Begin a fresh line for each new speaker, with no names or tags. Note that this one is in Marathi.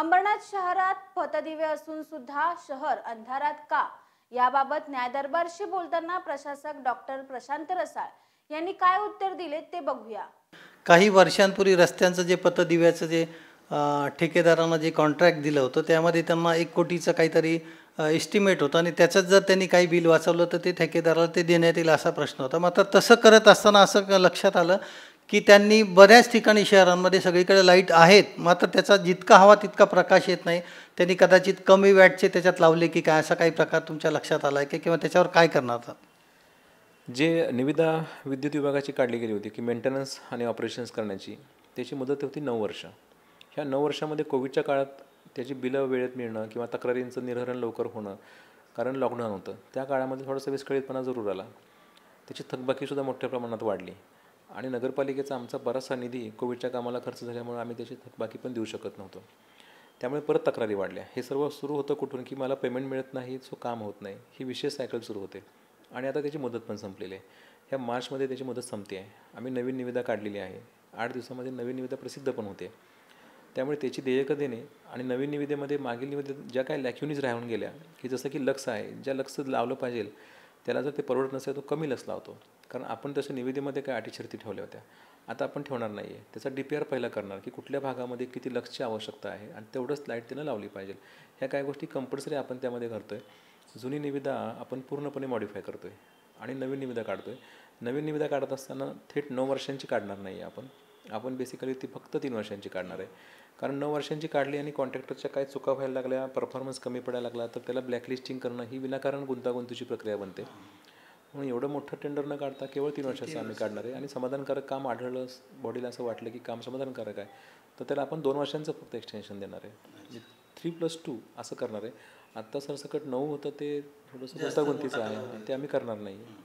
अंबरनाथ शहरात पतदिवे असून सुद्धा शहर अंधारात का याबाबत न्यायदरबारशी बोलताना प्रशासक डॉक्टर प्रशांत रसाळ यांनी काय उत्तर दिले ते बघूया
काही वर्षांपूर्वी रस्त्यांचं जे पतदिव्याचं जे ठेकेदारांना जे कॉन्ट्रॅक्ट दिलं होतं त्यामध्ये त्यांना एक कोटीचं काहीतरी एस्टिमेट होतं आणि त्याच्यात जर त्यांनी काही बिल वाचवलं तर ते ठेकेदाराला ते देण्यात येईल असा प्रश्न होता मात्र तसं करत असताना असं लक्षात आलं की त्यांनी बऱ्याच ठिकाणी शहरांमध्ये सगळीकडे लाईट आहेत मात्र त्याचा जितका हवा तितका प्रकाश येत नाही त्यांनी कदाचित कमी वॅटचे त्याच्यात लावले की काय असा काही प्रकार तुमच्या लक्षात आला आहे की किंवा त्याच्यावर काय करणार
जे निविदा विद्युत विभागाची काढली गेली होती की मेंटेनन्स आणि ऑपरेशन्स करण्याची त्याची मुदत होती नऊ वर्ष ह्या नऊ वर्षामध्ये कोविडच्या काळात त्याची बिलं वेळेत मिळणं किंवा तक्रारींचं निर्हरण लवकर होणं कारण लॉकडाऊन होतं त्या काळामध्ये थोडंसं विस्कळीतपणा जरूर आला त्याची थकबाकीसुद्धा मोठ्या प्रमाणात वाढली आणि नगरपालिकेचा आमचा बराचसा निधी कोविडच्या कामाला खर्च झाल्यामुळे आम्ही त्याची थकबाकी पण देऊ शकत नव्हतो त्यामुळे परत तक्रारी वाढल्या हे सर्व सुरू होतं कुठून की मला पेमेंट मिळत नाही सो काम होत नाही ही विशेष सायकल सुरू होते आणि आता त्याची मुदत पण संपलेली आहे ह्या मार्चमध्ये त्याची मुदत संपते आहे आम्ही नवीन निविदा काढलेली आहे आठ दिवसामध्ये नवीन निविदा प्रसिद्ध पण होते त्यामुळे त्याची देयकं देणे आणि नवीन निविदेमध्ये मागील निविदेत ज्या काही लॅक्युनीज राहून गेल्या की जसं की लक्स आहे ज्या लक्स लावलं पाहिजे त्याला जर ते परवडत नसेल तो कमी लस लावतो कारण आपण तसं निविदेमध्ये काय शर्ती ठेवल्या होत्या आता आपण ठेवणार नाही आहे त्याचा डी पी आर पहिला करणार की कुठल्या भागामध्ये किती लक्षची आवश्यकता आहे आणि तेवढंच लाईट तिनं लावली पाहिजे ह्या काही गोष्टी कंपल्सरी आपण त्यामध्ये करतो आहे जुनी निविदा आपण पूर्णपणे मॉडिफाय करतो आहे आणि नवीन निविदा काढतो आहे नवीन निविदा काढत असताना थेट नऊ वर्षांची काढणार नाही आहे आपण आपण बेसिकली ती फक्त तीन वर्षांची काढणार आहे कारण नऊ वर्षांची काढली आणि कॉन्ट्रॅक्टरच्या काय चुका व्हायला लागल्या परफॉर्मन्स कमी पडायला लागला तर त्याला ब्लॅकलिस्टिंग करणं ही विनाकारण गुंतागुंतीची प्रक्रिया बनते म्हणून एवढं मोठं टेंडर न काढता केवळ तीन वर्षाचं आम्ही काढणार आहे आणि समाधानकारक काम आढळलं बॉडीला असं वाटलं की काम समाधानकारक आहे तर त्याला आपण दोन वर्षांचं फक्त एक्सटेन्शन देणार आहे थ्री प्लस टू असं करणार आहे आत्ता सरसकट नऊ होतं ते थोडंसं गुंतागुंतीचं आहे ते आम्ही करणार नाही